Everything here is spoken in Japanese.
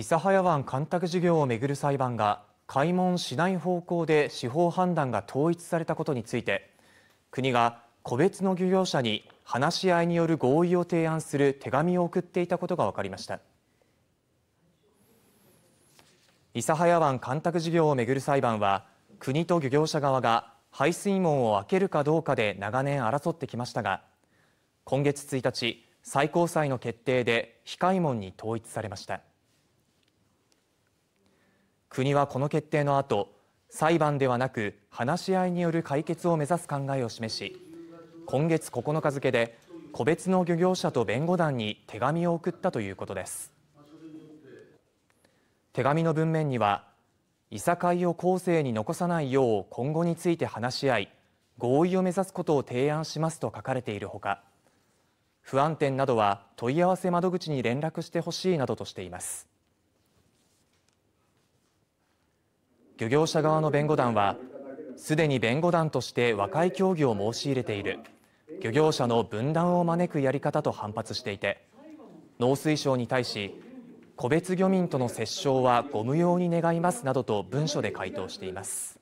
諫早湾干拓事業をめぐる裁判が開門しない方向で司法判断が統一されたことについて国が個別の漁業者に話し合いによる合意を提案する手紙を送っていたことが分かりました諫早湾干拓事業をめぐる裁判は国と漁業者側が排水門を開けるかどうかで長年争ってきましたが今月1日最高裁の決定で非開門に統一されました国はこの決定のあと裁判ではなく話し合いによる解決を目指す考えを示し今月9日付で個別の漁業者と弁護団に手紙を送ったということです手紙の文面にはいさかいを後世に残さないよう今後について話し合い合意を目指すことを提案しますと書かれているほか不安点などは問い合わせ窓口に連絡してほしいなどとしています漁業者側の弁護団はすでに弁護団として和解協議を申し入れている漁業者の分断を招くやり方と反発していて農水省に対し個別漁民との折衝はご無用に願いますなどと文書で回答しています。